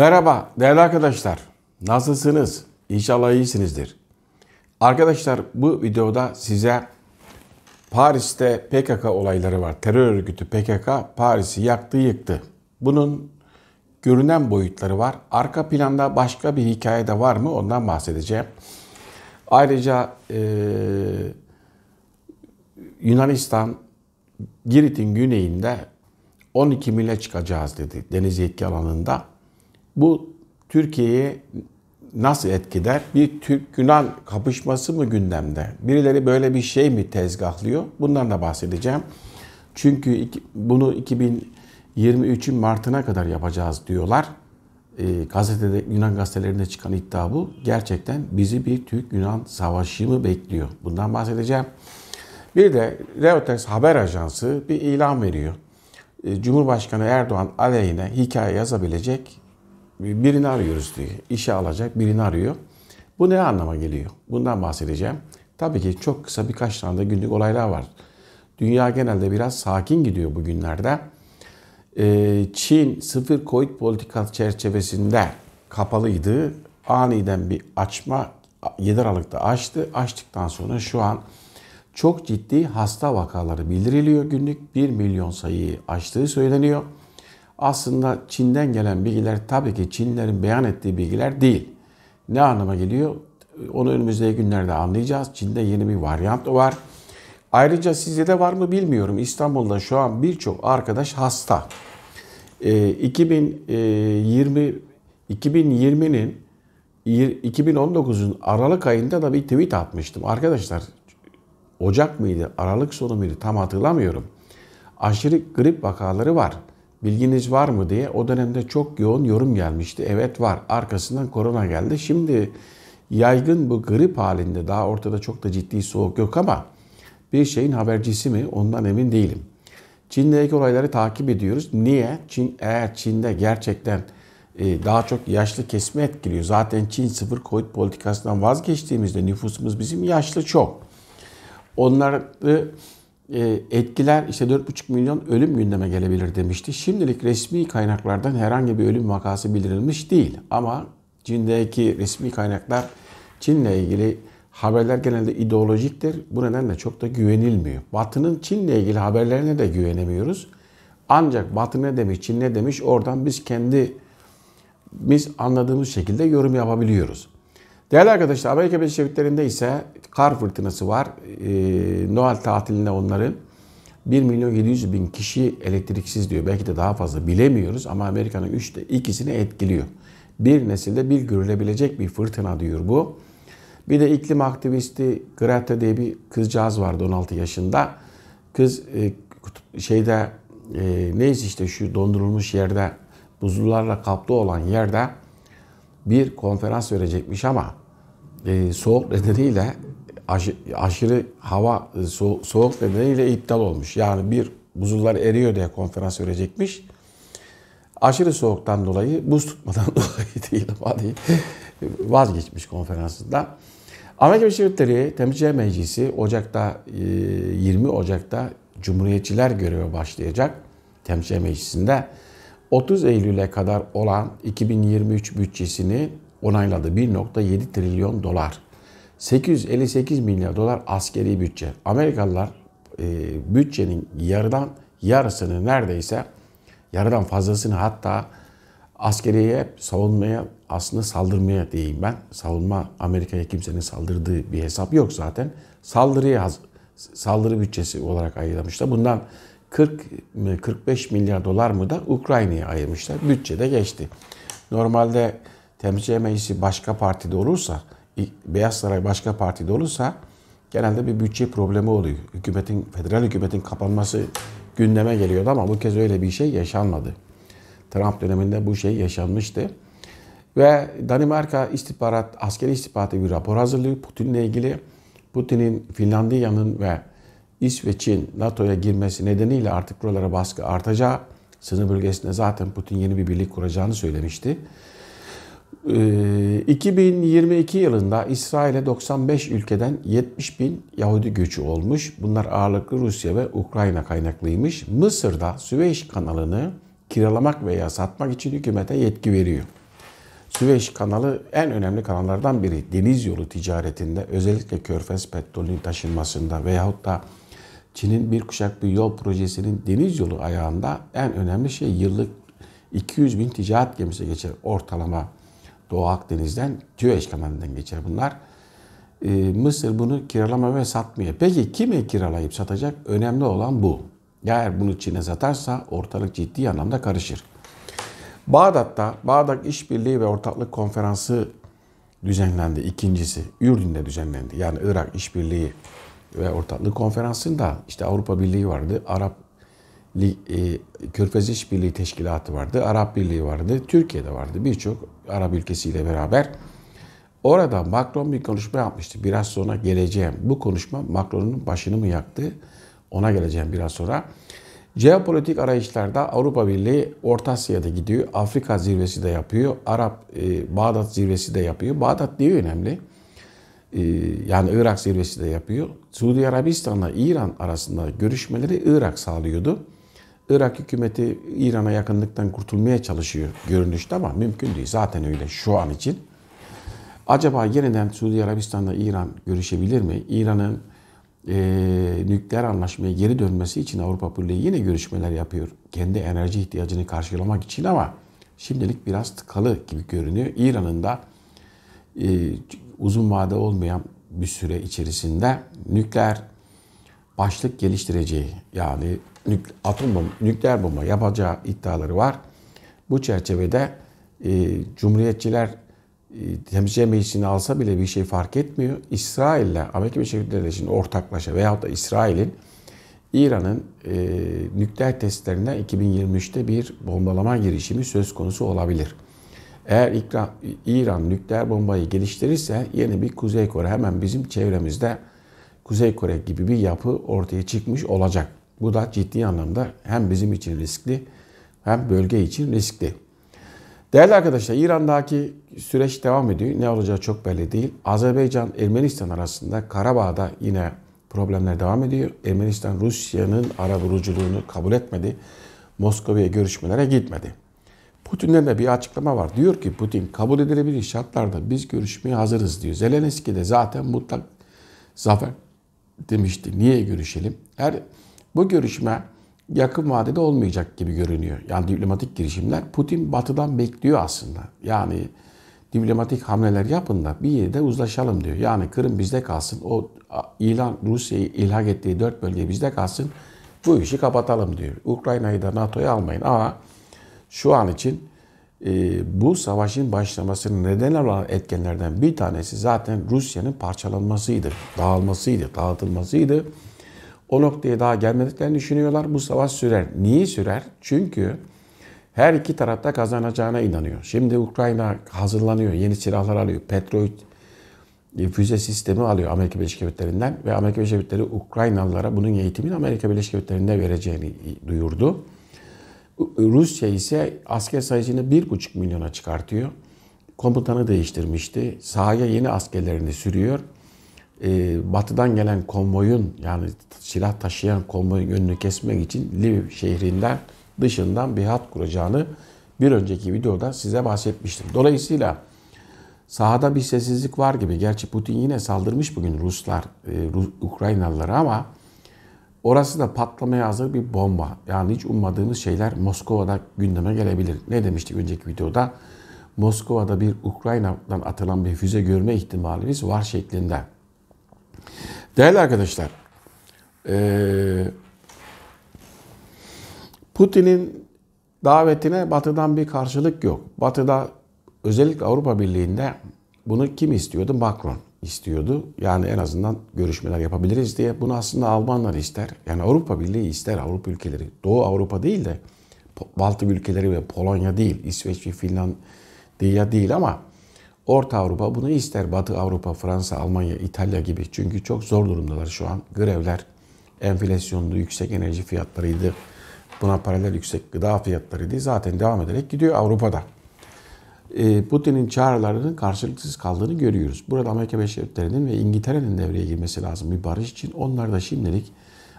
Merhaba değerli arkadaşlar. Nasılsınız? İnşallah iyisinizdir. Arkadaşlar bu videoda size Paris'te PKK olayları var. Terör örgütü PKK Paris'i yaktı yıktı. Bunun görünen boyutları var. Arka planda başka bir hikaye de var mı ondan bahsedeceğim. Ayrıca e, Yunanistan Girit'in güneyinde 12 mile çıkacağız dedi deniz yetki alanında. Bu Türkiye'yi nasıl etkiler? Bir Türk-Yunan kapışması mı gündemde? Birileri böyle bir şey mi tezgahlıyor? Bundan da bahsedeceğim. Çünkü bunu 2023'ün Mart'ına kadar yapacağız diyorlar. E, gazetede Yunan gazetelerinde çıkan iddia bu. Gerçekten bizi bir Türk-Yunan savaşı mı bekliyor? Bundan bahsedeceğim. Bir de Reuters haber ajansı bir ilan veriyor. E, Cumhurbaşkanı Erdoğan aleyhine hikaye yazabilecek birini arıyoruz diye İşe alacak birini arıyor. Bu ne anlama geliyor? Bundan bahsedeceğim. Tabii ki çok kısa birkaç tane de günlük olaylar var. Dünya genelde biraz sakin gidiyor bugünlerde. Ee, Çin sıfır Covid politikası çerçevesinde kapalıydı. Aniden bir açma 7 Aralık'ta açtı. Açtıktan sonra şu an çok ciddi hasta vakaları bildiriliyor günlük. 1 milyon sayıyı aştığı söyleniyor aslında Çin'den gelen bilgiler tabii ki Çinlerin beyan ettiği bilgiler değil. Ne anlama geliyor? Onu önümüzdeki günlerde anlayacağız. Çin'de yeni bir varyant var. Ayrıca sizde de var mı bilmiyorum. İstanbul'da şu an birçok arkadaş hasta. Ee, e, 2020 2020'nin 2019'un Aralık ayında da bir tweet atmıştım. Arkadaşlar Ocak mıydı, Aralık sonu muydu tam hatırlamıyorum. Aşırı grip vakaları var bilginiz var mı diye o dönemde çok yoğun yorum gelmişti. Evet var. Arkasından korona geldi. Şimdi yaygın bu grip halinde daha ortada çok da ciddi soğuk yok ama bir şeyin habercisi mi ondan emin değilim. Çin'deki olayları takip ediyoruz. Niye? Çin eğer Çin'de gerçekten e, daha çok yaşlı kesimi etkiliyor. Zaten Çin sıfır Covid politikasından vazgeçtiğimizde nüfusumuz bizim yaşlı çok. Onları e, etkiler işte 4,5 milyon ölüm gündeme gelebilir demişti. Şimdilik resmi kaynaklardan herhangi bir ölüm vakası bildirilmiş değil. Ama Çin'deki resmi kaynaklar Çin'le ilgili haberler genelde ideolojiktir. Bu nedenle çok da güvenilmiyor. Batı'nın Çin'le ilgili haberlerine de güvenemiyoruz. Ancak Batı ne demiş, Çin ne demiş oradan biz kendi biz anladığımız şekilde yorum yapabiliyoruz. Değerli arkadaşlar Amerika Birleşik Devletleri'nde ise kar fırtınası var. Ee, Noel tatiline onları 1 milyon 700 bin kişi elektriksiz diyor. Belki de daha fazla bilemiyoruz ama Amerika'nın üçte ikisini etkiliyor. Bir nesilde bir görülebilecek bir fırtına diyor bu. Bir de iklim aktivisti Greta diye bir kızcağız vardı 16 yaşında. Kız e, şeyde e, neyse işte şu dondurulmuş yerde buzullarla kaplı olan yerde bir konferans verecekmiş ama e, soğuk nedeniyle aş, aşırı hava e, so, soğuk nedeniyle iptal olmuş. Yani bir buzullar eriyor diye konferans verecekmiş. Aşırı soğuktan dolayı, buz tutmadan dolayı değil ama değil, vazgeçmiş konferansından. Amerika Birleşik Devletleri Temsilciler Meclisi Ocak'ta 20 e, Ocak'ta Cumhuriyetçiler göreve başlayacak. Temsilciler Meclisi'nde 30 Eylül'e kadar olan 2023 bütçesini onayladı. 1.7 trilyon dolar. 858 milyar dolar askeri bütçe. Amerikalılar e, bütçenin yarıdan yarısını neredeyse yarıdan fazlasını hatta askeriye, savunmaya, aslında saldırmaya diyeyim ben. Savunma Amerika'ya kimsenin saldırdığı bir hesap yok zaten. Saldırıya saldırı bütçesi olarak ayırmışlar. Bundan 40 45 milyar dolar mı da Ukrayna'ya ayırmışlar. Bütçede geçti. Normalde temsilciler meclisi başka partide olursa, Beyaz Saray başka partide olursa genelde bir bütçe problemi oluyor. Hükümetin, federal hükümetin kapanması gündeme geliyordu ama bu kez öyle bir şey yaşanmadı. Trump döneminde bu şey yaşanmıştı. Ve Danimarka istihbarat, askeri istihbaratı bir rapor hazırlıyor Putin'le ilgili. Putin'in Finlandiya'nın ve İsveç'in NATO'ya girmesi nedeniyle artık buralara baskı artacağı, sınır bölgesinde zaten Putin yeni bir birlik kuracağını söylemişti. 2022 ee, yılında İsrail'e 95 ülkeden 70 bin Yahudi göçü olmuş. Bunlar ağırlıklı Rusya ve Ukrayna kaynaklıymış. Mısır'da Süveyş kanalını kiralamak veya satmak için hükümete yetki veriyor. Süveyş kanalı en önemli kanallardan biri. Deniz yolu ticaretinde özellikle körfez petrolün taşınmasında veyahut da Çin'in bir kuşak bir yol projesinin deniz yolu ayağında en önemli şey yıllık 200 bin ticaret gemisi geçer ortalama Doğu Akdeniz'den Tüyeş kanalından geçer bunlar. E, Mısır bunu kiralama ve satmıyor. Peki kime kiralayıp satacak? Önemli olan bu. Eğer bunu Çin'e satarsa ortalık ciddi anlamda karışır. Bağdat'ta Bağdat İşbirliği ve Ortaklık Konferansı düzenlendi. İkincisi Ürdün'de düzenlendi. Yani Irak İşbirliği ve Ortaklık Konferansı'nda işte Avrupa Birliği vardı, Arap e, Körfez İşbirliği Teşkilatı vardı, Arap Birliği vardı, Türkiye'de vardı. Birçok Arap ülkesiyle beraber orada Macron bir konuşma yapmıştı. Biraz sonra geleceğim. Bu konuşma Macron'un başını mı yaktı? Ona geleceğim biraz sonra. Jeopolitik arayışlarda Avrupa Birliği Orta Asya'da gidiyor. Afrika zirvesi de yapıyor. Arap e, Bağdat zirvesi de yapıyor. Bağdat niye önemli? E, yani Irak zirvesi de yapıyor. Suudi Arabistan'la İran arasında görüşmeleri Irak sağlıyordu. Irak hükümeti İran'a yakınlıktan kurtulmaya çalışıyor görünüşte ama mümkün değil. Zaten öyle şu an için. Acaba yeniden Suudi Arabistan'la İran görüşebilir mi? İran'ın e, nükleer anlaşmaya geri dönmesi için Avrupa Birliği yine görüşmeler yapıyor. Kendi enerji ihtiyacını karşılamak için ama şimdilik biraz tıkalı gibi görünüyor. İran'ın da e, uzun vade olmayan bir süre içerisinde nükleer başlık geliştireceği yani atom bomba, nükleer bomba yapacağı iddiaları var. Bu çerçevede e, Cumhuriyetçiler e, temsilciler meclisini alsa bile bir şey fark etmiyor. İsrail'le Amerika Birleşik Devletleri'nin ortaklaşa veyahut da İsrail'in İran'ın e, nükleer testlerine 2023'te bir bombalama girişimi söz konusu olabilir. Eğer İran, İran nükleer bombayı geliştirirse yeni bir Kuzey Kore hemen bizim çevremizde Kuzey Kore gibi bir yapı ortaya çıkmış olacak. Bu da ciddi anlamda hem bizim için riskli hem bölge için riskli. Değerli arkadaşlar İran'daki süreç devam ediyor. Ne olacağı çok belli değil. Azerbaycan Ermenistan arasında Karabağ'da yine problemler devam ediyor. Ermenistan Rusya'nın ara vuruculuğunu kabul etmedi. Moskova'ya görüşmelere gitmedi. Putin'den de bir açıklama var. Diyor ki Putin kabul edilebilir şartlarda biz görüşmeye hazırız diyor. Zelenski de zaten mutlak zafer demişti. Niye görüşelim? Her bu görüşme yakın vadede olmayacak gibi görünüyor. Yani diplomatik girişimler Putin batıdan bekliyor aslında. Yani diplomatik hamleler yapın da bir yerde uzlaşalım diyor. Yani Kırım bizde kalsın. O ilan Rusya'yı ilhak ettiği dört bölge bizde kalsın. Bu işi kapatalım diyor. Ukrayna'yı da NATO'ya almayın ama şu an için e, bu savaşın başlamasının neden olan etkenlerden bir tanesi zaten Rusya'nın parçalanmasıydı, dağılmasıydı, dağıtılmasıydı. O noktaya daha gelmediklerini düşünüyorlar. Bu savaş sürer. Niye sürer? Çünkü her iki tarafta kazanacağına inanıyor. Şimdi Ukrayna hazırlanıyor. Yeni silahlar alıyor. Petrol e, füze sistemi alıyor Amerika Birleşik Devletleri'nden ve Amerika Birleşik Devletleri Ukraynalılara bunun eğitimini Amerika Birleşik Devletleri'nde vereceğini e, duyurdu. Rusya ise asker sayısını 1,5 milyona çıkartıyor. Komutanı değiştirmişti. Sahaya yeni askerlerini sürüyor e, batıdan gelen konvoyun yani silah taşıyan konvoyun önünü kesmek için Lviv şehrinden dışından bir hat kuracağını bir önceki videoda size bahsetmiştim. Dolayısıyla sahada bir sessizlik var gibi. Gerçi Putin yine saldırmış bugün Ruslar, e, Rus, Ukraynalılara ama orası da patlamaya hazır bir bomba. Yani hiç ummadığımız şeyler Moskova'da gündeme gelebilir. Ne demiştik önceki videoda? Moskova'da bir Ukrayna'dan atılan bir füze görme ihtimalimiz var şeklinde. Değerli arkadaşlar, e, Putin'in davetine Batı'dan bir karşılık yok. Batı'da özellikle Avrupa Birliği'nde bunu kim istiyordu? Macron istiyordu. Yani en azından görüşmeler yapabiliriz diye. Bunu aslında Almanlar ister. Yani Avrupa Birliği ister. Avrupa ülkeleri. Doğu Avrupa değil de Baltık ülkeleri ve Polonya değil. İsveç ve Finlandiya değil ama Orta Avrupa bunu ister Batı Avrupa, Fransa, Almanya, İtalya gibi. Çünkü çok zor durumdalar şu an. Grevler, enflasyonlu yüksek enerji fiyatlarıydı. Buna paralel yüksek gıda fiyatlarıydı. Zaten devam ederek gidiyor Avrupa'da. Ee, Putin'in çağrılarının karşılıksız kaldığını görüyoruz. Burada Amerika Birleşik Devletleri'nin ve İngiltere'nin devreye girmesi lazım bir barış için. Onlar da şimdilik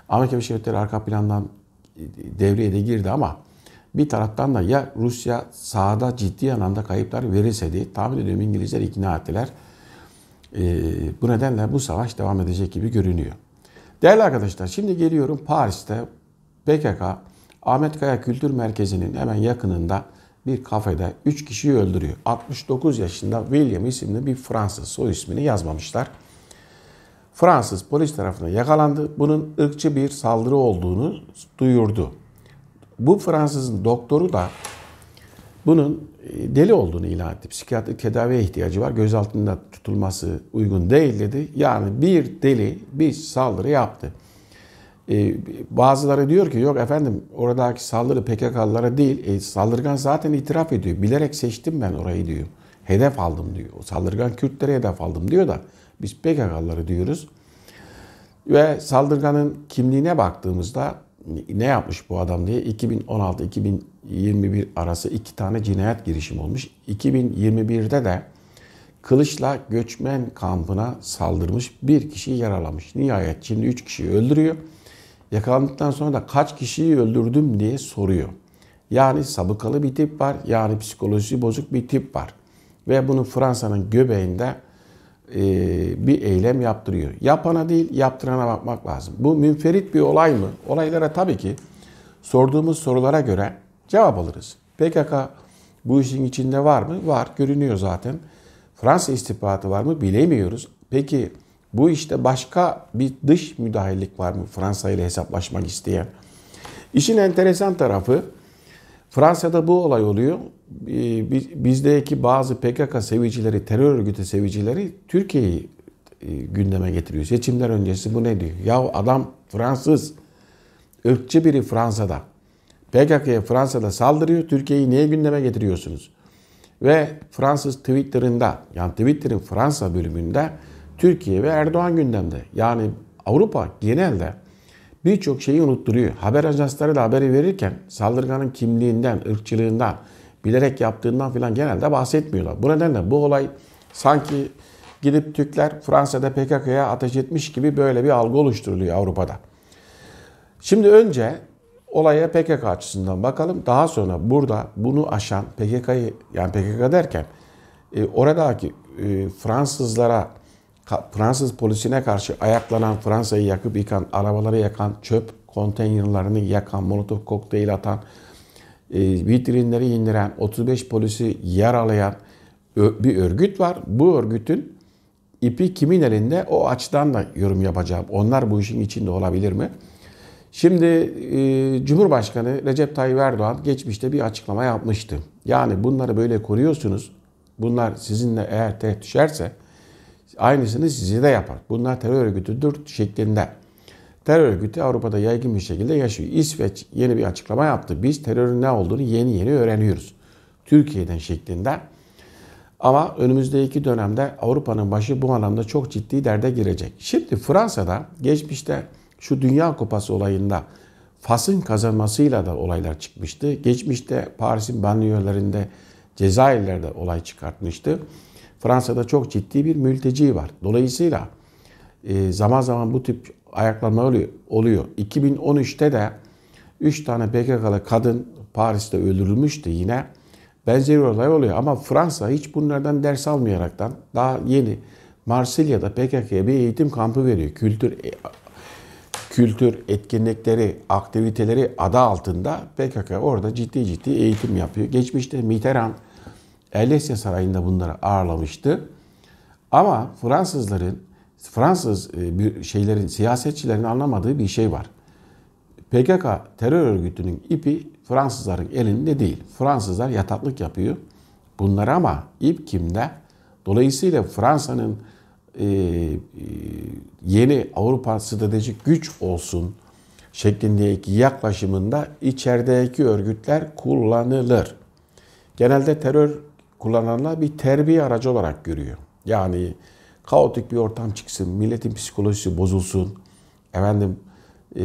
Amerika Birleşik Devletleri arka plandan devreye de girdi ama bir taraftan da ya Rusya sahada ciddi anlamda kayıplar verirse diye tahmin ediyorum İngilizler ikna ettiler. Ee, bu nedenle bu savaş devam edecek gibi görünüyor. Değerli arkadaşlar şimdi geliyorum Paris'te PKK Ahmet Kaya Kültür Merkezi'nin hemen yakınında bir kafede 3 kişiyi öldürüyor. 69 yaşında William isimli bir Fransız soy ismini yazmamışlar. Fransız polis tarafından yakalandı. Bunun ırkçı bir saldırı olduğunu duyurdu bu Fransız'ın doktoru da bunun e, deli olduğunu ilan etti. Psikiyatrik tedaviye ihtiyacı var. Gözaltında tutulması uygun değil dedi. Yani bir deli bir saldırı yaptı. Ee, bazıları diyor ki yok efendim oradaki saldırı PKK'lılara değil. E, saldırgan zaten itiraf ediyor. Bilerek seçtim ben orayı diyor. Hedef aldım diyor. O saldırgan Kürtlere hedef aldım diyor da biz PKK'ları diyoruz. Ve saldırganın kimliğine baktığımızda ne yapmış bu adam diye 2016-2021 arası iki tane cinayet girişim olmuş. 2021'de de kılıçla göçmen kampına saldırmış bir kişiyi yaralamış. Nihayet şimdi 3 kişiyi öldürüyor. Yakalandıktan sonra da kaç kişiyi öldürdüm diye soruyor. Yani sabıkalı bir tip var, yani psikolojisi bozuk bir tip var. Ve bunu Fransa'nın göbeğinde e, bir eylem yaptırıyor. Yapana değil, yaptırana bakmak lazım. Bu münferit bir olay mı? Olaylara tabii ki sorduğumuz sorulara göre cevap alırız. PKK bu işin içinde var mı? Var, görünüyor zaten. Fransa istihbaratı var mı? Bilemiyoruz. Peki bu işte başka bir dış müdahillik var mı? Fransa ile hesaplaşmak isteyen. İşin enteresan tarafı Fransa'da bu olay oluyor. Ee, bizdeki bazı PKK sevicileri, terör örgütü sevicileri Türkiye'yi e, gündeme getiriyor. Seçimler öncesi bu ne diyor? Ya adam Fransız, ırkçı biri Fransa'da. PKK'ya Fransa'da saldırıyor. Türkiye'yi niye gündeme getiriyorsunuz? Ve Fransız Twitter'ında, yani Twitter'ın Fransa bölümünde Türkiye ve Erdoğan gündemde. Yani Avrupa genelde birçok şeyi unutturuyor. Haber ajansları da haberi verirken saldırganın kimliğinden, ırkçılığından, bilerek yaptığından filan genelde bahsetmiyorlar. Bu nedenle bu olay sanki gidip Türkler Fransa'da PKK'ya ateş etmiş gibi böyle bir algı oluşturuluyor Avrupa'da. Şimdi önce olaya PKK açısından bakalım. Daha sonra burada bunu aşan PKK'yı yani PKK derken e, oradaki e, Fransızlara Fransız polisine karşı ayaklanan Fransa'yı yakıp yıkan, arabaları yakan, çöp konteynerlarını yakan, molotof kokteyl atan, e, vitrinleri indiren, 35 polisi yaralayan bir örgüt var. Bu örgütün ipi kimin elinde o açıdan da yorum yapacağım. Onlar bu işin içinde olabilir mi? Şimdi e, Cumhurbaşkanı Recep Tayyip Erdoğan geçmişte bir açıklama yapmıştı. Yani bunları böyle koruyorsunuz. Bunlar sizinle eğer tehdit düşerse Aynısını sizi de yapar. Bunlar terör örgütüdür şeklinde. Terör örgütü Avrupa'da yaygın bir şekilde yaşıyor. İsveç yeni bir açıklama yaptı. Biz terörün ne olduğunu yeni yeni öğreniyoruz. Türkiye'den şeklinde. Ama önümüzdeki dönemde Avrupa'nın başı bu anlamda çok ciddi derde girecek. Şimdi Fransa'da geçmişte şu Dünya Kupası olayında Fas'ın kazanmasıyla da olaylar çıkmıştı. Geçmişte Paris'in banliyölerinde Cezayirler'de olay çıkartmıştı. Fransa'da çok ciddi bir mülteci var. Dolayısıyla e, zaman zaman bu tip ayaklanma oluyor. 2013'te de 3 tane PKK'lı kadın Paris'te öldürülmüştü yine. Benzeri olay oluyor ama Fransa hiç bunlardan ders almayaraktan daha yeni Marsilya'da PKK'ya bir eğitim kampı veriyor. Kültür e, kültür etkinlikleri, aktiviteleri ada altında PKK orada ciddi ciddi eğitim yapıyor. Geçmişte Mitterrand Elesya Sarayı'nda bunları ağırlamıştı. Ama Fransızların, Fransız e, şeylerin, siyasetçilerin anlamadığı bir şey var. PKK terör örgütünün ipi Fransızların elinde değil. Fransızlar yataklık yapıyor bunları ama ip kimde? Dolayısıyla Fransa'nın e, e, yeni Avrupa stratejik güç olsun şeklindeki yaklaşımında içerideki örgütler kullanılır. Genelde terör kullananlar bir terbiye aracı olarak görüyor. Yani kaotik bir ortam çıksın, milletin psikolojisi bozulsun. Efendim e,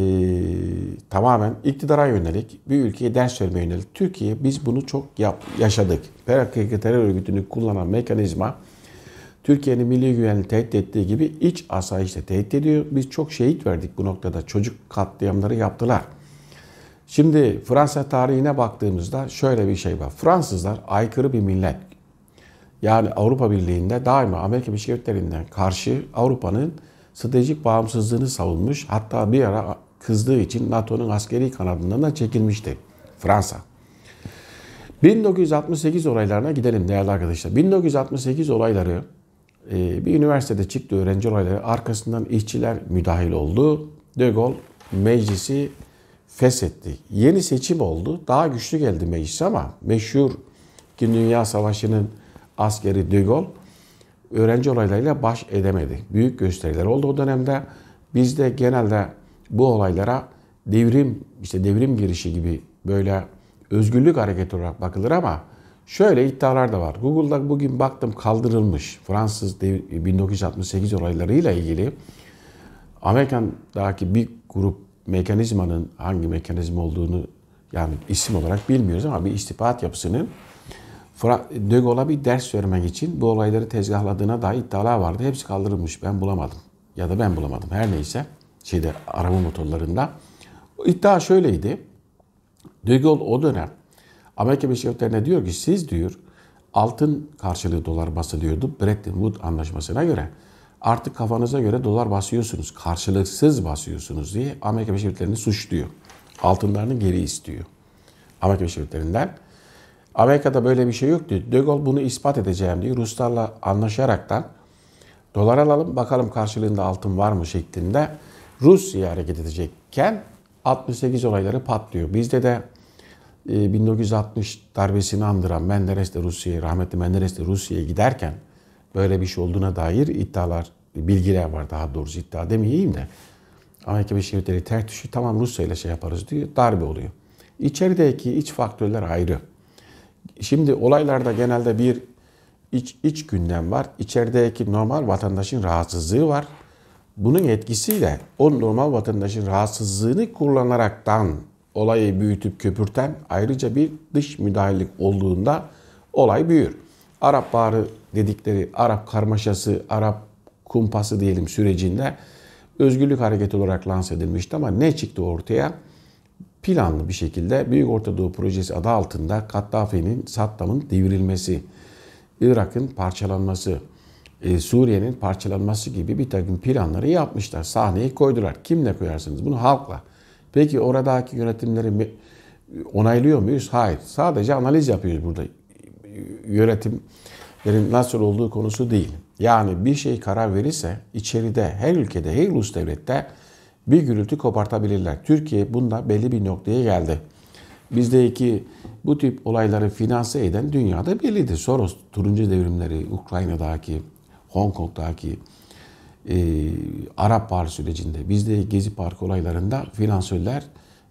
tamamen iktidara yönelik, bir ülkeye ders vermeye yönelik. Türkiye biz bunu çok yap, yaşadık. PKK terör örgütünü kullanan mekanizma Türkiye'nin milli güvenliği tehdit ettiği gibi iç asayişle tehdit ediyor. Biz çok şehit verdik bu noktada. Çocuk katliamları yaptılar. Şimdi Fransa tarihine baktığımızda şöyle bir şey var. Fransızlar aykırı bir millet. Yani Avrupa Birliği'nde daima Amerika Birleşik Devletleri'nden karşı Avrupa'nın stratejik bağımsızlığını savunmuş. Hatta bir ara kızdığı için NATO'nun askeri kanadından da çekilmişti Fransa. 1968 olaylarına gidelim değerli arkadaşlar. 1968 olayları e, bir üniversitede çıktı öğrenci olayları. Arkasından işçiler müdahil oldu. De Gaulle meclisi feshetti. Yeni seçim oldu. Daha güçlü geldi meclis ama meşhur ki Dünya Savaşı'nın askeri De Gaulle öğrenci olaylarıyla baş edemedi. Büyük gösteriler oldu o dönemde. Biz de genelde bu olaylara devrim, işte devrim girişi gibi böyle özgürlük hareketi olarak bakılır ama şöyle iddialar da var. Google'da bugün baktım kaldırılmış Fransız 1968 olaylarıyla ilgili Amerika'daki bir grup mekanizmanın hangi mekanizma olduğunu yani isim olarak bilmiyoruz ama bir istihbarat yapısının de Gaulle'a bir ders vermek için bu olayları tezgahladığına dair iddialar vardı. Hepsi kaldırılmış. Ben bulamadım. Ya da ben bulamadım. Her neyse. Şeyde araba motorlarında. İddia şöyleydi. De Gaulle o dönem Amerika Birleşik Devletleri'ne diyor ki siz diyor altın karşılığı dolar basılıyordu Bretton Woods anlaşmasına göre artık kafanıza göre dolar basıyorsunuz, karşılıksız basıyorsunuz diye Amerika Birleşik Devletleri'ni suçluyor. Altınlarını geri istiyor. Amerika Birleşik Devletleri'nden. Amerika'da böyle bir şey yoktu. De Gaulle bunu ispat edeceğim diye Ruslarla anlaşaraktan dolar alalım bakalım karşılığında altın var mı şeklinde Rusya hareket edecekken 68 olayları patlıyor. Bizde de 1960 e, darbesini andıran Menderes de Rusya'ya, rahmetli Menderes de Rusya'ya giderken böyle bir şey olduğuna dair iddialar, bilgiler var daha doğrusu iddia demeyeyim de. Amerika Birleşik Devletleri tertişi tamam Rusya ile şey yaparız diyor, darbe oluyor. İçerideki iç faktörler ayrı. Şimdi olaylarda genelde bir iç, iç gündem var. İçerideki normal vatandaşın rahatsızlığı var. Bunun etkisiyle o normal vatandaşın rahatsızlığını kullanaraktan olayı büyütüp köpürten ayrıca bir dış müdahillik olduğunda olay büyür. Arap Baharı dedikleri Arap karmaşası, Arap kumpası diyelim sürecinde özgürlük hareketi olarak lanse edilmişti ama ne çıktı ortaya? Planlı bir şekilde Büyük Orta Doğu Projesi adı altında Kaddafi'nin, Saddam'ın devrilmesi, Irak'ın parçalanması, e, Suriye'nin parçalanması gibi bir takım planları yapmışlar. Sahneyi koydular. Kimle koyarsınız? Bunu halkla. Peki oradaki yönetimleri onaylıyor muyuz? Hayır. Sadece analiz yapıyoruz burada yönetimlerin nasıl olduğu konusu değil. Yani bir şey karar verirse içeride her ülkede, her ulus devlette bir gürültü kopartabilirler. Türkiye bunda belli bir noktaya geldi. Bizdeki bu tip olayları finanse eden dünyada bellidir. Soros, turuncu devrimleri, Ukrayna'daki, Hong Kong'daki, e, Arap Baharı sürecinde, bizde Gezi park olaylarında finansörler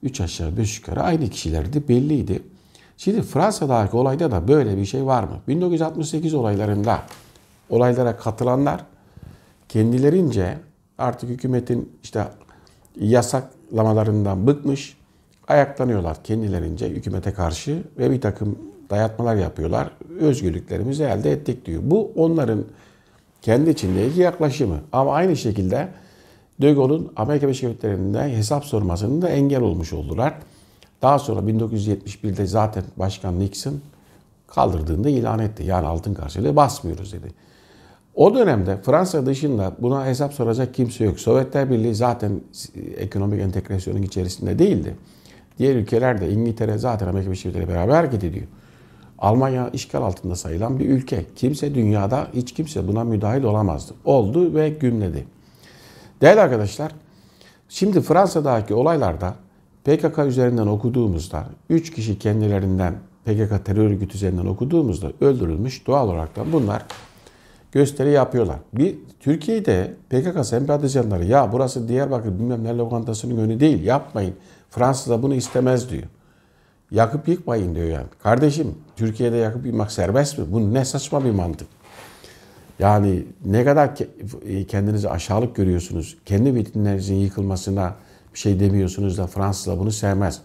üç aşağı beş yukarı aynı kişilerdi, belliydi. Şimdi Fransa'daki olayda da böyle bir şey var mı? 1968 olaylarında olaylara katılanlar kendilerince artık hükümetin işte yasaklamalarından bıkmış, ayaklanıyorlar kendilerince hükümete karşı ve bir takım dayatmalar yapıyorlar. Özgürlüklerimizi elde ettik diyor. Bu onların kendi içindeki yaklaşımı. Ama aynı şekilde De Gaulle'un Amerika Birleşik Devletleri'nde hesap sormasının da engel olmuş oldular. Daha sonra 1971'de zaten Başkan Nixon kaldırdığında ilan etti. Yani altın karşılığı basmıyoruz dedi. O dönemde Fransa dışında buna hesap soracak kimse yok. Sovyetler Birliği zaten ekonomik entegrasyonun içerisinde değildi. Diğer ülkeler de İngiltere zaten Amerika Birleşik Devletleri beraber hareket ediyor. Almanya işgal altında sayılan bir ülke. Kimse dünyada hiç kimse buna müdahil olamazdı. Oldu ve gümledi. Değerli arkadaşlar, şimdi Fransa'daki olaylarda PKK üzerinden okuduğumuzda 3 kişi kendilerinden PKK terör örgütü üzerinden okuduğumuzda öldürülmüş doğal olarak da bunlar gösteri yapıyorlar. Bir Türkiye'de PKK sempatizanları ya burası Diyarbakır bilmem ne lokantasının önü değil yapmayın. Fransız da bunu istemez diyor. Yakıp yıkmayın diyor yani. Kardeşim Türkiye'de yakıp yıkmak serbest mi? Bu ne saçma bir mantık. Yani ne kadar e, kendinizi aşağılık görüyorsunuz. Kendi vitrinlerinizin yıkılmasına, bir şey demiyorsunuz da Fransa bunu sevmez.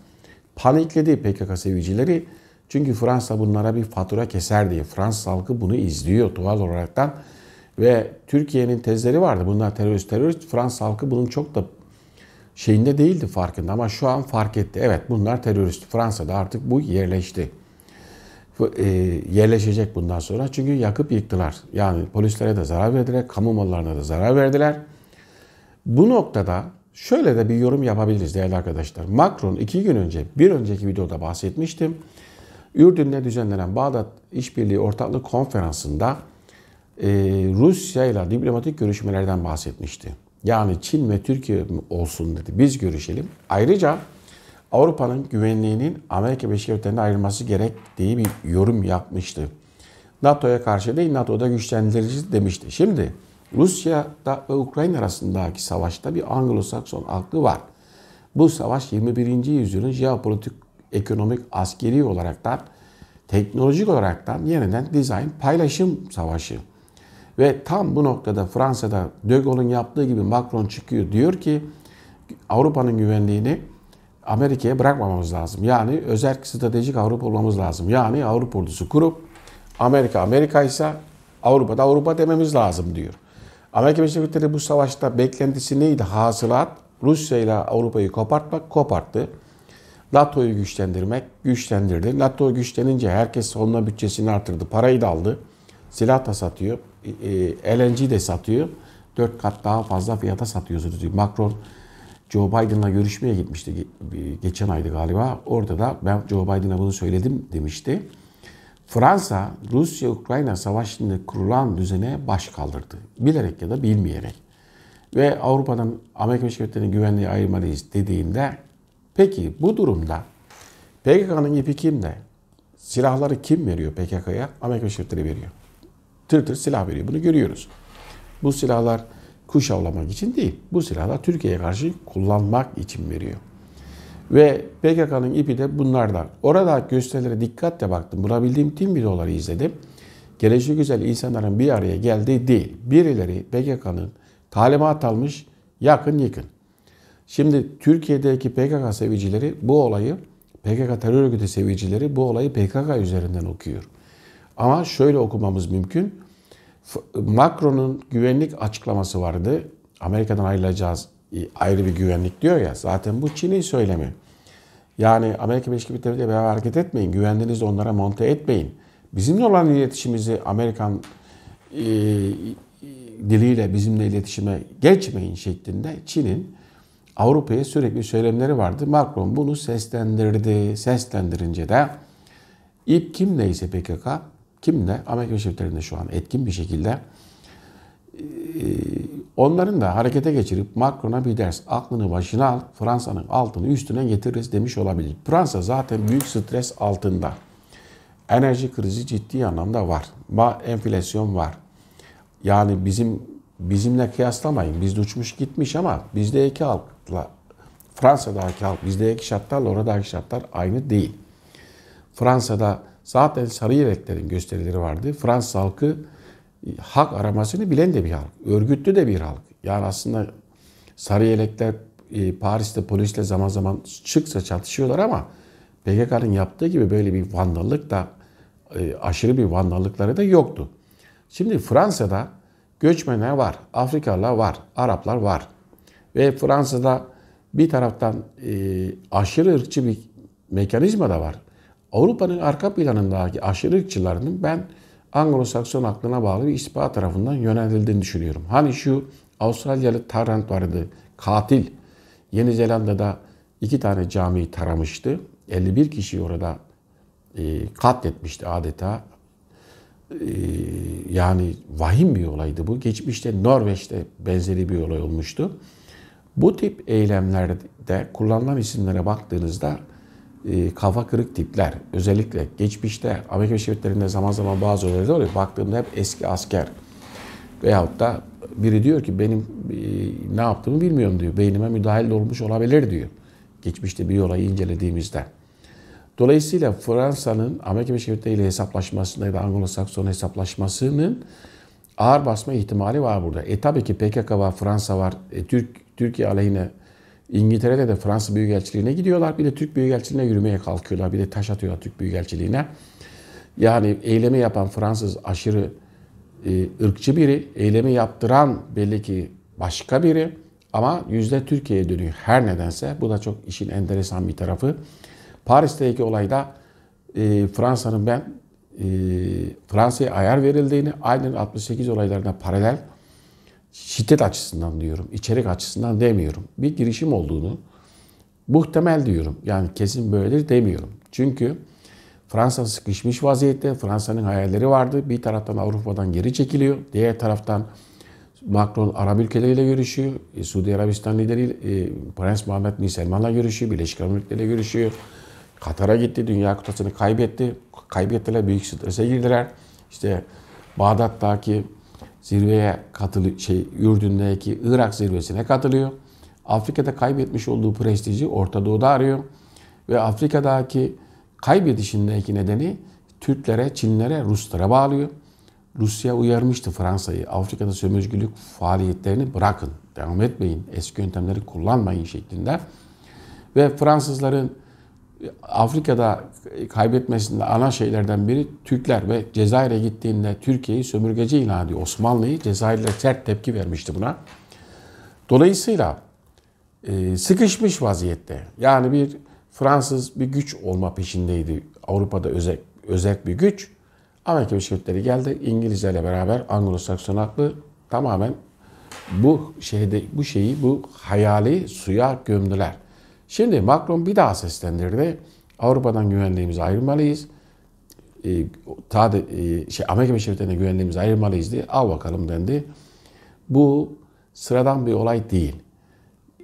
Panikledi PKK sevicileri. Çünkü Fransa bunlara bir fatura keser diye. Fransız halkı bunu izliyor doğal olaraktan. Ve Türkiye'nin tezleri vardı. Bunlar terörist terörist. Fransız halkı bunun çok da şeyinde değildi farkında ama şu an fark etti. Evet bunlar terörist. Fransa'da artık bu yerleşti. E, yerleşecek bundan sonra. Çünkü yakıp yıktılar. Yani polislere de zarar verdiler, kamu mallarına da zarar verdiler. Bu noktada Şöyle de bir yorum yapabiliriz değerli arkadaşlar. Macron iki gün önce, bir önceki videoda bahsetmiştim. Ürdün'de düzenlenen Bağdat İşbirliği Ortaklık Konferansı'nda e, Rusya ile diplomatik görüşmelerden bahsetmişti. Yani Çin ve Türkiye olsun dedi. Biz görüşelim. Ayrıca Avrupa'nın güvenliğinin Amerika Birleşik Devletleri'ne ayrılması gerektiği bir yorum yapmıştı. NATO'ya karşı değil NATO'da güçlendireceğiz demişti. Şimdi Rusya'da ve Ukrayna arasındaki savaşta bir Anglo-Sakson aklı var. Bu savaş 21. yüzyılın jeopolitik, ekonomik, askeri olarak da, teknolojik olarak da yeniden dizayn paylaşım savaşı. Ve tam bu noktada Fransa'da De Gaulle'un yaptığı gibi Macron çıkıyor diyor ki Avrupa'nın güvenliğini Amerika'ya bırakmamamız lazım. Yani özel stratejik Avrupa olmamız lazım. Yani Avrupa ordusu kurup Amerika Amerika ise Avrupa'da Avrupa dememiz lazım diyor. Amerika Birleşik Devletleri bu savaşta beklentisi neydi? Hasılat Rusya ile Avrupa'yı kopartmak koparttı. NATO'yu güçlendirmek güçlendirdi. NATO güçlenince herkes onunla bütçesini artırdı. Parayı da aldı. Silah da satıyor. E, e, LNG de satıyor. Dört kat daha fazla fiyata satıyorsunuz. Macron Joe Biden'la görüşmeye gitmişti geçen aydı galiba. Orada da ben Joe Biden'a bunu söyledim demişti. Fransa Rusya-Ukrayna savaşında kurulan düzene baş kaldırdı. Bilerek ya da bilmeyerek. Ve Avrupa'dan Amerika Birleşik Devletleri'nin güvenliği ayırmalıyız dediğinde peki bu durumda PKK'nın ipi kimde? Silahları kim veriyor PKK'ya? Amerika Birleşik Devletleri veriyor. Tır tır silah veriyor. Bunu görüyoruz. Bu silahlar kuş avlamak için değil. Bu silahlar Türkiye'ye karşı kullanmak için veriyor. Ve PKK'nın ipi de bunlardan. Orada gösterilere dikkatle baktım. Bulabildiğim tüm videoları izledim. Geleceği güzel insanların bir araya geldiği değil. Birileri PKK'nın talimat almış yakın yakın. Şimdi Türkiye'deki PKK sevicileri bu olayı, PKK terör örgütü sevicileri bu olayı PKK üzerinden okuyor. Ama şöyle okumamız mümkün. Macron'un güvenlik açıklaması vardı. Amerika'dan ayrılacağız e, ayrı bir güvenlik diyor ya. Zaten bu Çin'i söylemi. Yani Amerika Birleşik Devletleri'yle beraber hareket etmeyin. Güvendiğinizde onlara monte etmeyin. Bizimle olan iletişimimizi Amerikan e, diliyle bizimle iletişime geçmeyin şeklinde Çin'in Avrupa'ya sürekli söylemleri vardı. Macron bunu seslendirdi. Seslendirince de ip kimdeyse PKK kimle Amerika Birleşik Devletleri'nde şu an etkin bir şekilde ee, onların da harekete geçirip Macron'a bir ders aklını başına al Fransa'nın altını üstüne getiririz demiş olabilir. Fransa zaten büyük stres altında. Enerji krizi ciddi anlamda var. Ma enflasyon var. Yani bizim bizimle kıyaslamayın. Biz uçmuş gitmiş ama bizdeki halkla Fransa'daki halk, bizdeki şartlarla oradaki şartlar aynı değil. Fransa'da zaten sarı yeleklerin gösterileri vardı. Fransa halkı hak aramasını bilen de bir halk. Örgütlü de bir halk. Yani aslında sarı yelekler e, Paris'te polisle zaman zaman çıksa çatışıyorlar ama PKK'nın yaptığı gibi böyle bir vandallık da e, aşırı bir vandallıkları da yoktu. Şimdi Fransa'da göçmenler var, Afrikalılar var, Araplar var. Ve Fransa'da bir taraftan e, aşırı ırkçı bir mekanizma da var. Avrupa'nın arka planındaki aşırı ırkçılarının ben Anglo-Sakson aklına bağlı bir ispat tarafından yöneltildiğini düşünüyorum. Hani şu Avustralyalı Tarrant vardı, katil. Yeni Zelanda'da iki tane camiyi taramıştı. 51 kişi orada e, katletmişti adeta. E, yani vahim bir olaydı bu. Geçmişte Norveç'te benzeri bir olay olmuştu. Bu tip eylemlerde kullanılan isimlere baktığınızda ee, kafa kırık tipler özellikle geçmişte Amerika Birleşik Devletleri'nde zaman zaman bazı olaylar oluyor. Baktığımda hep eski asker veyahut da biri diyor ki benim e, ne yaptığımı bilmiyorum diyor. Beynime müdahil olmuş olabilir diyor. Geçmişte bir olayı incelediğimizde. Dolayısıyla Fransa'nın Amerika Birleşik Devletleri ile hesaplaşmasında ya da Anglo-Sakson hesaplaşmasının ağır basma ihtimali var burada. E tabii ki PKK var, Fransa var, e, Türk Türkiye aleyhine İngiltere'de de Fransız Büyükelçiliğine gidiyorlar. Bir de Türk Büyükelçiliğine yürümeye kalkıyorlar. Bir de taş atıyorlar Türk Büyükelçiliğine. Yani eylemi yapan Fransız aşırı e, ırkçı biri. Eylemi yaptıran belli ki başka biri. Ama yüzde Türkiye'ye dönüyor her nedense. Bu da çok işin enteresan bir tarafı. Paris'teki olayda e, Fransa'nın ben e, Fransa'ya ayar verildiğini, aynı 68 olaylarına paralel şiddet açısından diyorum, içerik açısından demiyorum. Bir girişim olduğunu muhtemel diyorum. Yani kesin böyledir demiyorum. Çünkü Fransa sıkışmış vaziyette. Fransa'nın hayalleri vardı. Bir taraftan Avrupa'dan geri çekiliyor. Diğer taraftan Macron Arap ülkeleriyle görüşüyor. E, Suudi Arabistan lideri e, Prens Muhammed Bin Selman'la görüşüyor. Birleşik Arap Emirlikleri'yle görüşüyor. Katar'a gitti. Dünya kutasını kaybetti. Kaybettiler. Büyük strese girdiler. İşte Bağdat'taki zirveye katılı şey Ürdün'deki Irak zirvesine katılıyor. Afrika'da kaybetmiş olduğu prestiji Orta Doğu'da arıyor ve Afrika'daki kaybedişindeki nedeni Türklere, Çinlere, Ruslara bağlıyor. Rusya uyarmıştı Fransa'yı. Afrika'da sömürgülük faaliyetlerini bırakın, devam etmeyin, eski yöntemleri kullanmayın şeklinde. Ve Fransızların Afrika'da kaybetmesinde ana şeylerden biri Türkler ve Cezayir'e gittiğinde Türkiye'yi sömürgeci ilan ediyor. Osmanlı'yı Cezayir'le sert tepki vermişti buna. Dolayısıyla e, sıkışmış vaziyette. Yani bir Fransız bir güç olma peşindeydi. Avrupa'da özel özel bir güç. Amerika Birleşik geldi. İngilizlerle beraber Anglo-Sakson aklı tamamen bu şeyde bu şeyi bu hayali suya gömdüler. Şimdi Macron bir daha seslendirdi. Avrupa'dan güvenliğimizi ayırmalıyız. E, ee, ta de, e, şey, Amerika Birleşik güvenliğimizi ayırmalıyız diye al bakalım dendi. Bu sıradan bir olay değil.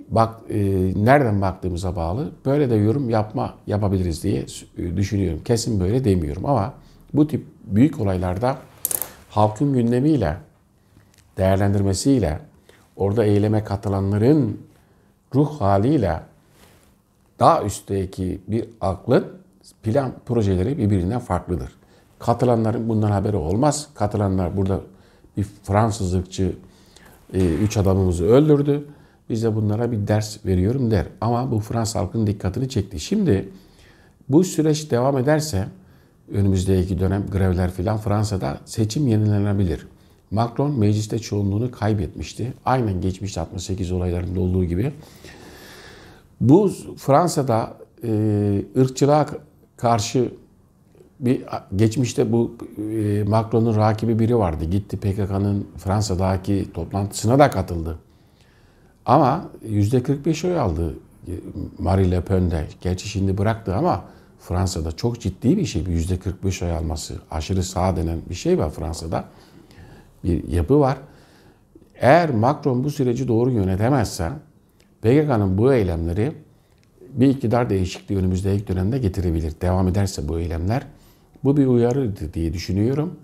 Bak e, nereden baktığımıza bağlı. Böyle de yorum yapma yapabiliriz diye e, düşünüyorum. Kesin böyle demiyorum ama bu tip büyük olaylarda halkın gündemiyle değerlendirmesiyle orada eyleme katılanların ruh haliyle daha üstteki bir aklın plan projeleri birbirinden farklıdır. Katılanların bundan haberi olmaz. Katılanlar burada bir Fransızlıkçı e, üç adamımızı öldürdü. Biz de bunlara bir ders veriyorum der. Ama bu Fransa halkının dikkatini çekti. Şimdi bu süreç devam ederse önümüzdeki dönem grevler filan Fransa'da seçim yenilenebilir. Macron mecliste çoğunluğunu kaybetmişti. Aynen geçmişte 68 olaylarında olduğu gibi. Bu Fransa'da e, ırkçılığa karşı bir geçmişte bu e, Macron'un rakibi biri vardı. Gitti PKK'nın Fransa'daki toplantısına da katıldı. Ama %45 oy aldı e, Marie Le Pen'de. Gerçi şimdi bıraktı ama Fransa'da çok ciddi bir şey. Bir %45 oy alması. Aşırı sağ denen bir şey var Fransa'da. Bir yapı var. Eğer Macron bu süreci doğru yönetemezse DGK'nın bu eylemleri bir iktidar değişikliği önümüzdeki dönemde getirebilir. Devam ederse bu eylemler. Bu bir uyarı diye düşünüyorum.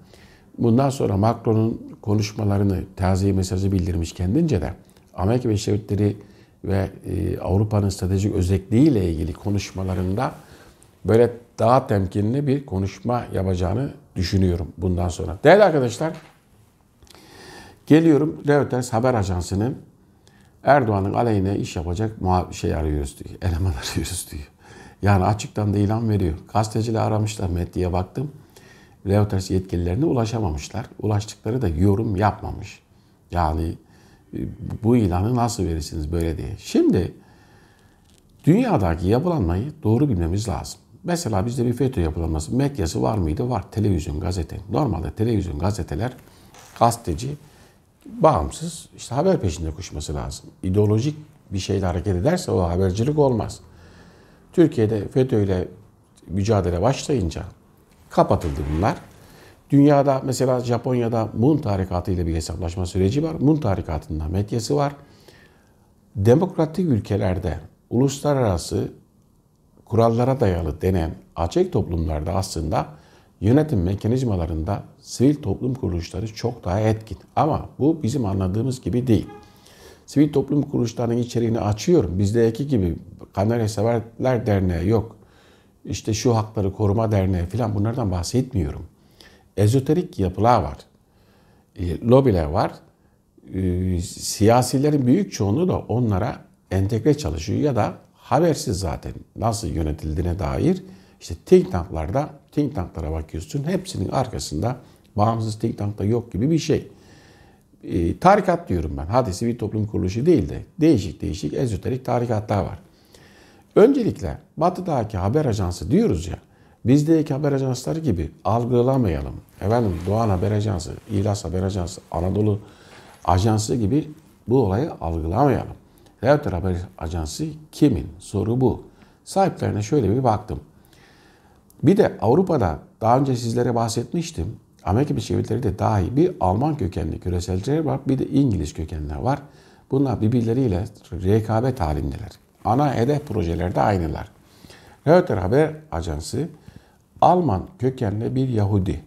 Bundan sonra Macron'un konuşmalarını taziye mesajı bildirmiş kendince de Amerika Birleşik Devletleri ve e, Avrupa'nın stratejik özelliğiyle ilgili konuşmalarında böyle daha temkinli bir konuşma yapacağını düşünüyorum bundan sonra. Değerli arkadaşlar, geliyorum Reuters Haber Ajansı'nın Erdoğan'ın aleyhine iş yapacak şey arıyoruz diyor. Eleman arıyoruz diyor. Yani açıktan da ilan veriyor. Gazeteciler aramışlar medyaya baktım. Reuters yetkililerine ulaşamamışlar. Ulaştıkları da yorum yapmamış. Yani e, bu ilanı nasıl verirsiniz böyle diye. Şimdi dünyadaki yapılanmayı doğru bilmemiz lazım. Mesela bizde bir FETÖ yapılanması medyası var mıydı? Var. Televizyon, gazete. Normalde televizyon, gazeteler gazeteci bağımsız işte haber peşinde koşması lazım. İdeolojik bir şeyle hareket ederse o habercilik olmaz. Türkiye'de FETÖ ile mücadele başlayınca kapatıldı bunlar. Dünyada mesela Japonya'da Mun tarikatı ile bir hesaplaşma süreci var. Mun tarikatında medyası var. Demokratik ülkelerde uluslararası kurallara dayalı denen açık toplumlarda aslında yönetim mekanizmalarında sivil toplum kuruluşları çok daha etkin. Ama bu bizim anladığımız gibi değil. Sivil toplum kuruluşlarının içeriğini açıyorum. Bizdeki gibi Kanarya Severler Derneği yok. İşte şu hakları koruma derneği falan bunlardan bahsetmiyorum. Ezoterik yapılar var. E, lobiler var. E, siyasilerin büyük çoğunluğu da onlara entegre çalışıyor ya da habersiz zaten nasıl yönetildiğine dair işte think tanklarda think tanklara bakıyorsun. Hepsinin arkasında bağımsız think tank da yok gibi bir şey. E, tarikat diyorum ben. Hadisi bir toplum kuruluşu değil de değişik değişik ezoterik tarikatlar var. Öncelikle batıdaki haber ajansı diyoruz ya. Bizdeki haber ajansları gibi algılamayalım. Efendim Doğan Haber Ajansı, İhlas Haber Ajansı, Anadolu Ajansı gibi bu olayı algılamayalım. Reuters Haber Ajansı kimin? Soru bu. Sahiplerine şöyle bir baktım. Bir de Avrupa'da daha önce sizlere bahsetmiştim. Amerika Birleşik Devletleri de dahi bir Alman kökenli küreselciler var bir de İngiliz kökenler var. Bunlar birbirleriyle rekabet halindeler. Ana hedef projelerde aynılar. Reuters Haber Ajansı Alman kökenli bir Yahudi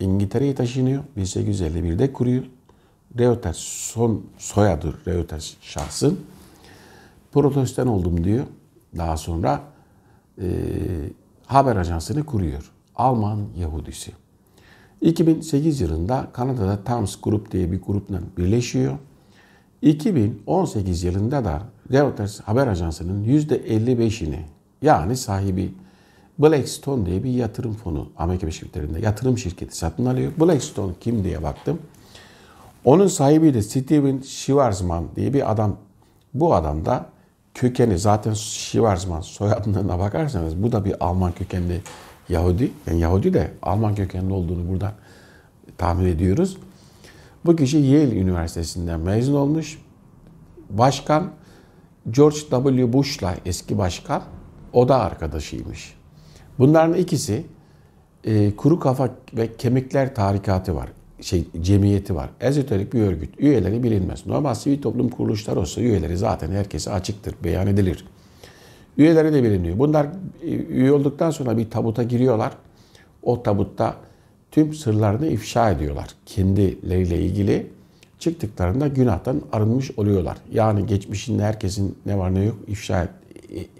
İngiltere'ye taşınıyor. 1851'de kuruyor. Reuters son soyadı Reuters şahsın. Protestan oldum diyor. Daha sonra e, haber ajansını kuruyor. Alman Yahudisi. 2008 yılında Kanada'da Tams Grup diye bir grupla birleşiyor. 2018 yılında da Reuters haber ajansının %55'ini yani sahibi Blackstone diye bir yatırım fonu Amerika Birleşik Devletleri'nde yatırım şirketi satın alıyor. Blackstone kim diye baktım. Onun sahibi de Steven Schwarzman diye bir adam. Bu adam da kökeni zaten Şivarzman soyadlarına bakarsanız bu da bir Alman kökenli Yahudi. Yani Yahudi de Alman kökenli olduğunu buradan tahmin ediyoruz. Bu kişi Yale Üniversitesi'nden mezun olmuş. Başkan George W. Bush'la eski başkan o da arkadaşıymış. Bunların ikisi e, Kuru Kafa ve Kemikler Tarikatı var şey cemiyeti var. Ezoterik bir örgüt. Üyeleri bilinmez. Normal sivil toplum kuruluşları olsa üyeleri zaten herkese açıktır, beyan edilir. Üyeleri de biliniyor. Bunlar e, üye olduktan sonra bir tabuta giriyorlar. O tabutta tüm sırlarını ifşa ediyorlar. Kendileriyle ilgili çıktıklarında günahtan arınmış oluyorlar. Yani geçmişinde herkesin ne var ne yok ifşa et,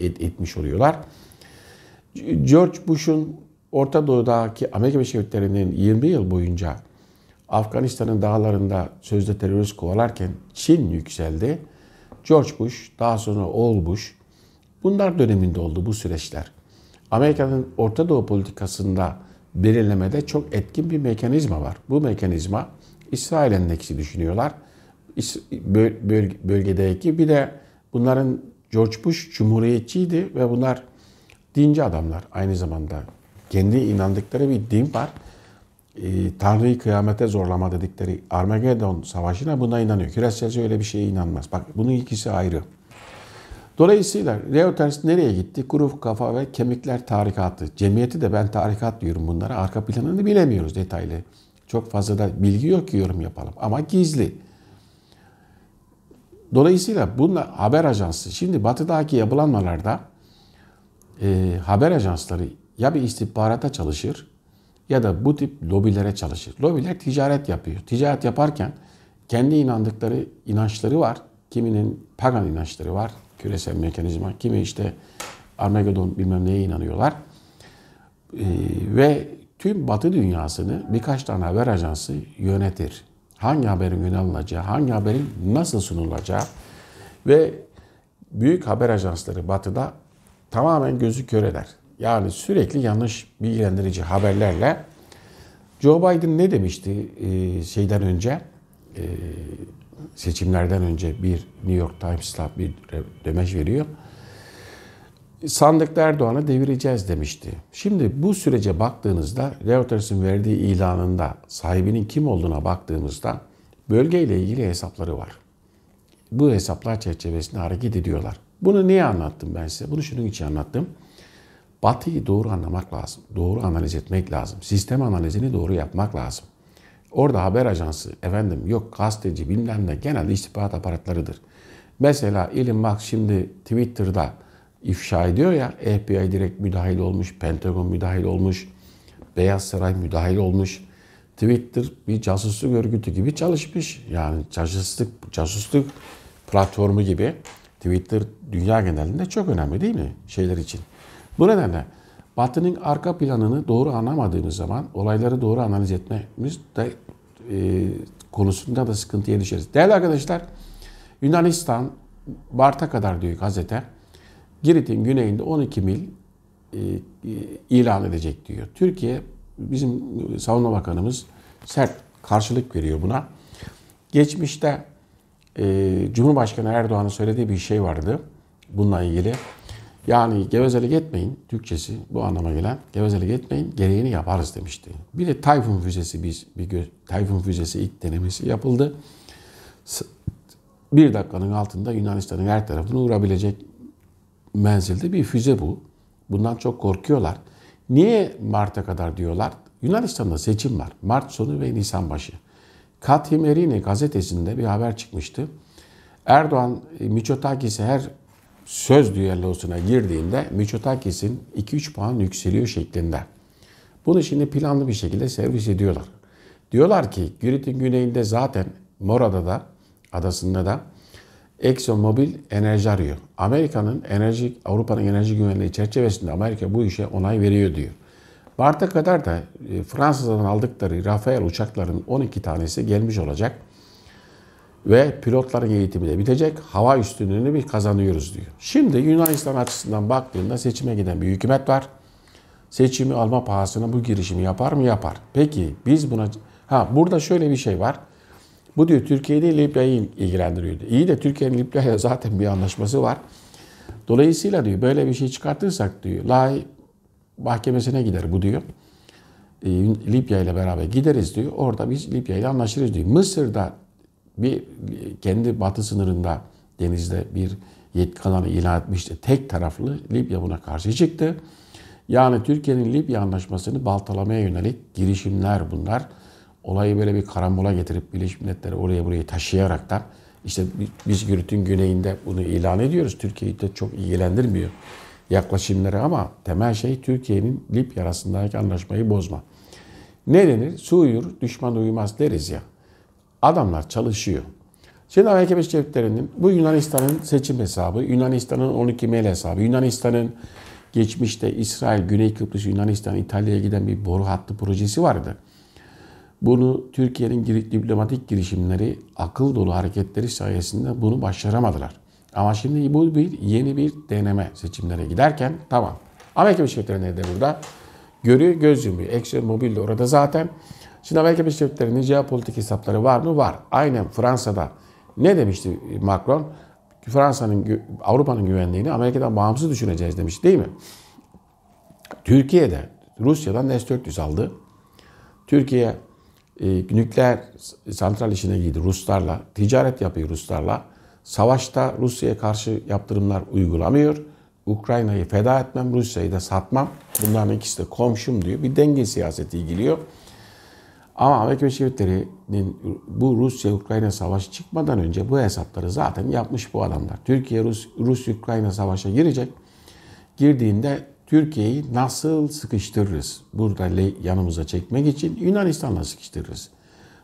e, et, etmiş oluyorlar. George Bush'un Orta Doğu'daki Amerika Birleşik Devletleri'nin 20 yıl boyunca Afganistan'ın dağlarında sözde terörist kovalarken Çin yükseldi. George Bush, daha sonra Oğul Bush. Bunlar döneminde oldu bu süreçler. Amerika'nın Orta Doğu politikasında belirlemede çok etkin bir mekanizma var. Bu mekanizma İsrail endeksi düşünüyorlar. Bölgedeki bir de bunların George Bush cumhuriyetçiydi ve bunlar dinci adamlar aynı zamanda. Kendi inandıkları bir din var e, Tanrı'yı kıyamete zorlama dedikleri Armageddon Savaşı'na buna inanıyor. Küreselci öyle bir şeye inanmaz. Bak bunun ikisi ayrı. Dolayısıyla Reuters nereye gitti? Kuru kafa ve kemikler tarikatı. Cemiyeti de ben tarikat diyorum bunlara. Arka planını bilemiyoruz detaylı. Çok fazla da bilgi yok ki yorum yapalım. Ama gizli. Dolayısıyla bununla haber ajansı. Şimdi batıdaki yapılanmalarda e, haber ajansları ya bir istihbarata çalışır ya da bu tip lobilere çalışır. Lobiler ticaret yapıyor. Ticaret yaparken kendi inandıkları inançları var. Kiminin pagan inançları var. Küresel mekanizma. Kimi işte Armageddon bilmem neye inanıyorlar. Ee, ve tüm batı dünyasını birkaç tane haber ajansı yönetir. Hangi haberin yönelilacağı, hangi haberin nasıl sunulacağı ve büyük haber ajansları batıda tamamen gözü kör eder. Yani sürekli yanlış bilgilendirici haberlerle Joe Biden ne demişti e, şeyden önce e, seçimlerden önce bir New York Times'la bir demeç veriyor. Sandıkta Erdoğan'ı devireceğiz demişti. Şimdi bu sürece baktığınızda Reuters'ın verdiği ilanında sahibinin kim olduğuna baktığımızda bölgeyle ilgili hesapları var. Bu hesaplar çerçevesinde hareket ediyorlar. Bunu niye anlattım ben size? Bunu şunun için anlattım. Batıyı doğru anlamak lazım. Doğru analiz etmek lazım. Sistem analizini doğru yapmak lazım. Orada haber ajansı, efendim yok gazeteci bilmem ne genelde istihbarat aparatlarıdır. Mesela Elon Musk şimdi Twitter'da ifşa ediyor ya FBI direkt müdahil olmuş, Pentagon müdahil olmuş, Beyaz Saray müdahil olmuş. Twitter bir casusluk örgütü gibi çalışmış. Yani casusluk, casusluk platformu gibi. Twitter dünya genelinde çok önemli değil mi şeyler için? Bu nedenle Batı'nın arka planını doğru anlamadığımız zaman olayları doğru analiz etmemiz de e, konusunda da sıkıntıya düşeriz. Değerli arkadaşlar, Yunanistan Bart'a kadar diyor gazete. Girit'in güneyinde 12 mil e, e, ilan edecek diyor. Türkiye bizim savunma bakanımız sert karşılık veriyor buna. Geçmişte e, Cumhurbaşkanı Erdoğan'ın söylediği bir şey vardı bununla ilgili. Yani gevezelik etmeyin, Türkçesi bu anlama gelen gevezelik etmeyin, gereğini yaparız demişti. Bir de Tayfun füzesi biz bir Tayfun füzesi ilk denemesi yapıldı. Bir dakikanın altında Yunanistan'ın her tarafını vurabilecek menzilde bir füze bu. Bundan çok korkuyorlar. Niye Mart'a kadar diyorlar? Yunanistan'da seçim var. Mart sonu ve Nisan başı. Katim gazetesinde bir haber çıkmıştı. Erdoğan Miçotakis'e her söz düellosuna girdiğinde Miçotakis'in 2-3 puan yükseliyor şeklinde. Bunu şimdi planlı bir şekilde servis ediyorlar. Diyorlar ki Girit'in güneyinde zaten Morada da adasında da ExxonMobil enerji arıyor. Amerika'nın enerji, Avrupa'nın enerji güvenliği çerçevesinde Amerika bu işe onay veriyor diyor. Mart'a kadar da e, Fransa'dan aldıkları Rafael uçakların 12 tanesi gelmiş olacak ve pilotların eğitimi de bitecek. Hava üstünlüğünü bir kazanıyoruz diyor. Şimdi Yunanistan açısından baktığında seçime giden bir hükümet var. Seçimi alma pahasına bu girişimi yapar mı? Yapar. Peki biz buna... Ha burada şöyle bir şey var. Bu diyor Türkiye ile Libya'yı ilgilendiriyordu. İyi de Türkiye'nin Libya'ya zaten bir anlaşması var. Dolayısıyla diyor böyle bir şey çıkartırsak diyor lay mahkemesine gider bu diyor. Ee, Libya ile beraber gideriz diyor. Orada biz Libya ile anlaşırız diyor. Mısır'da bir kendi batı sınırında denizde bir yetki ilan etmişti. Tek taraflı Libya buna karşı çıktı. Yani Türkiye'nin Libya anlaşmasını baltalamaya yönelik girişimler bunlar. Olayı böyle bir karambola getirip Birleşmiş Milletleri oraya buraya taşıyaraktan işte biz Gürüt'ün güneyinde bunu ilan ediyoruz. Türkiye'yi de çok ilgilendirmiyor yaklaşımları ama temel şey Türkiye'nin Libya arasındaki anlaşmayı bozma. Ne denir? Su uyur, düşman uyumaz deriz ya. Adamlar çalışıyor. Şimdi AKP şeflerinin bu Yunanistan'ın seçim hesabı, Yunanistan'ın 12 mail hesabı, Yunanistan'ın geçmişte İsrail, Güney Kıbrıs, Yunanistan, İtalya'ya giden bir boru hattı projesi vardı. Bunu Türkiye'nin diplomatik girişimleri, akıl dolu hareketleri sayesinde bunu başaramadılar. Ama şimdi bu bir yeni bir deneme seçimlere giderken tamam. Amerika Birleşik Devletleri de burada görüyor, göz yumuyor. Exxon Mobil de orada zaten. Şimdi Amerika Birleşik Devletleri'nin jeopolitik hesapları var mı? Var. Aynen Fransa'da ne demişti Macron? Fransa'nın, Avrupa'nın güvenliğini Amerika'dan bağımsız düşüneceğiz demiş değil mi? Türkiye'de Rusya'dan S-400 aldı. Türkiye e, nükleer santral işine girdi Ruslarla. Ticaret yapıyor Ruslarla. Savaşta Rusya'ya karşı yaptırımlar uygulamıyor. Ukrayna'yı feda etmem, Rusya'yı da satmam. Bunların ikisi de komşum diyor. Bir denge siyaseti ilgiliyor. Ama Amerika Birleşik bu Rusya-Ukrayna savaşı çıkmadan önce bu hesapları zaten yapmış bu adamlar. Türkiye Rus, Rus-Ukrayna savaşa girecek. Girdiğinde Türkiye'yi nasıl sıkıştırırız? Burada yanımıza çekmek için Yunanistan'la sıkıştırırız.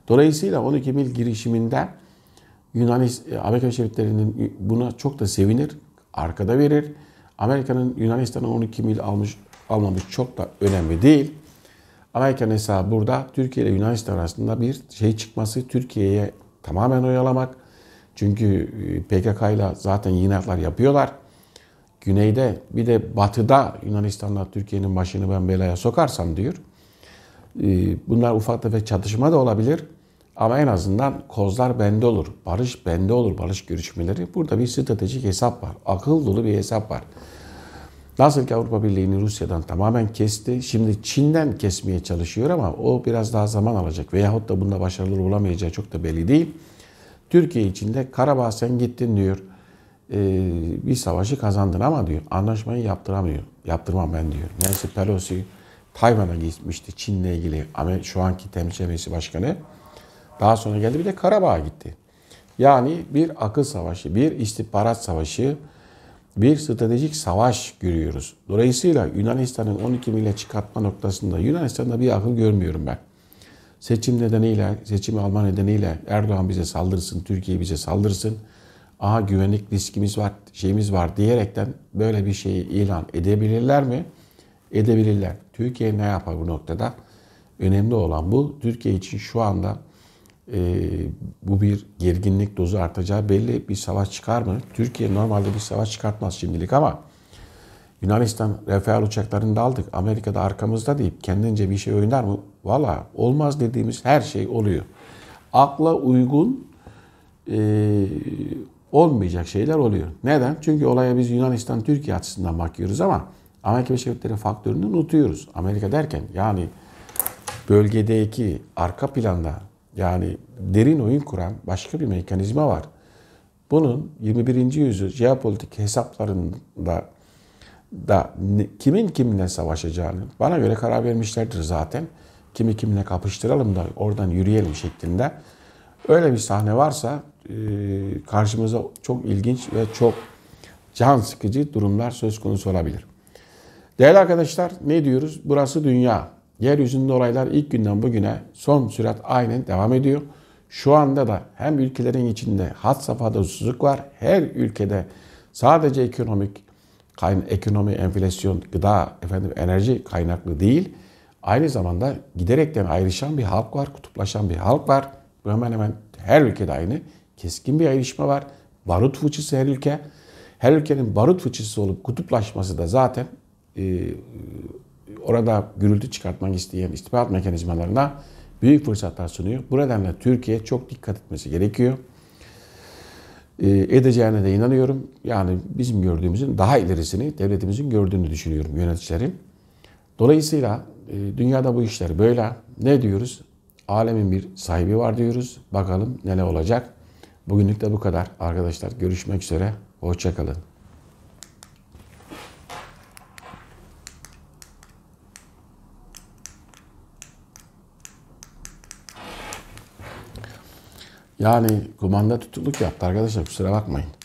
Dolayısıyla 12 mil girişiminde Yunanistan, Amerika şirketlerinin buna çok da sevinir, arkada verir. Amerika'nın Yunanistan'a 12 mil almış almamış çok da önemli değil. Arayken hesabı burada Türkiye ile Yunanistan arasında bir şey çıkması Türkiye'ye tamamen oyalamak. Çünkü e, PKK ile zaten yinatlar yapıyorlar. Güneyde bir de batıda Yunanistan'la Türkiye'nin başını ben belaya sokarsam diyor. E, bunlar ufak tefek çatışma da olabilir. Ama en azından kozlar bende olur. Barış bende olur. Barış görüşmeleri. Burada bir stratejik hesap var. Akıl dolu bir hesap var. Nasıl ki Avrupa Birliği'ni Rusya'dan tamamen kesti. Şimdi Çin'den kesmeye çalışıyor ama o biraz daha zaman alacak. Veyahut da bunda başarılı olamayacağı çok da belli değil. Türkiye için de Karabağ sen gittin diyor. Ee, bir savaşı kazandın ama diyor anlaşmayı yaptıramıyor. Yaptırmam ben diyor. Nancy Pelosi Tayvan'a gitmişti Çin'le ilgili. Ama şu anki Temsilcisi başkanı. Daha sonra geldi bir de Karabağ'a gitti. Yani bir akıl savaşı, bir istihbarat savaşı, bir stratejik savaş görüyoruz. Dolayısıyla Yunanistan'ın 12 mile çıkartma noktasında Yunanistan'da bir akıl görmüyorum ben. Seçim nedeniyle, seçimi alma nedeniyle Erdoğan bize saldırsın, Türkiye bize saldırsın. Aha güvenlik riskimiz var, şeyimiz var diyerekten böyle bir şeyi ilan edebilirler mi? Edebilirler. Türkiye ne yapar bu noktada? Önemli olan bu. Türkiye için şu anda e, bu bir gerginlik dozu artacağı belli. Bir savaş çıkar mı? Türkiye normalde bir savaş çıkartmaz şimdilik ama Yunanistan Rafael uçaklarını da aldık. da arkamızda deyip kendince bir şey oynar mı? Valla olmaz dediğimiz her şey oluyor. Akla uygun e, olmayacak şeyler oluyor. Neden? Çünkü olaya biz Yunanistan Türkiye açısından bakıyoruz ama Amerika Birleşik Devletleri faktörünü unutuyoruz. Amerika derken yani bölgedeki arka planda yani derin oyun kuran başka bir mekanizma var. Bunun 21. yüzyıl jeopolitik hesaplarında da kimin kimle savaşacağını bana göre karar vermişlerdir zaten. Kimi kimle kapıştıralım da oradan yürüyelim şeklinde. Öyle bir sahne varsa e, karşımıza çok ilginç ve çok can sıkıcı durumlar söz konusu olabilir. Değerli arkadaşlar ne diyoruz? Burası dünya. Yeryüzünde olaylar ilk günden bugüne son sürat aynı devam ediyor. Şu anda da hem ülkelerin içinde hat safhada susuzluk var. Her ülkede sadece ekonomik kayn ekonomi, enflasyon, gıda, efendim enerji kaynaklı değil. Aynı zamanda giderekten ayrışan bir halk var, kutuplaşan bir halk var. Bu hemen hemen her ülkede aynı. Keskin bir ayrışma var. Barut fıçısı her ülke. Her ülkenin barut fıçısı olup kutuplaşması da zaten e, orada gürültü çıkartmak isteyen istihbarat mekanizmalarına büyük fırsatlar sunuyor. Bu nedenle Türkiye çok dikkat etmesi gerekiyor. Ee, edeceğine de inanıyorum. Yani bizim gördüğümüzün daha ilerisini devletimizin gördüğünü düşünüyorum yöneticilerin. Dolayısıyla e, dünyada bu işler böyle. Ne diyoruz? Alemin bir sahibi var diyoruz. Bakalım neler olacak. Bugünlük de bu kadar. Arkadaşlar görüşmek üzere. Hoşçakalın. Yani kumanda tutukluk yaptı arkadaşlar kusura bakmayın.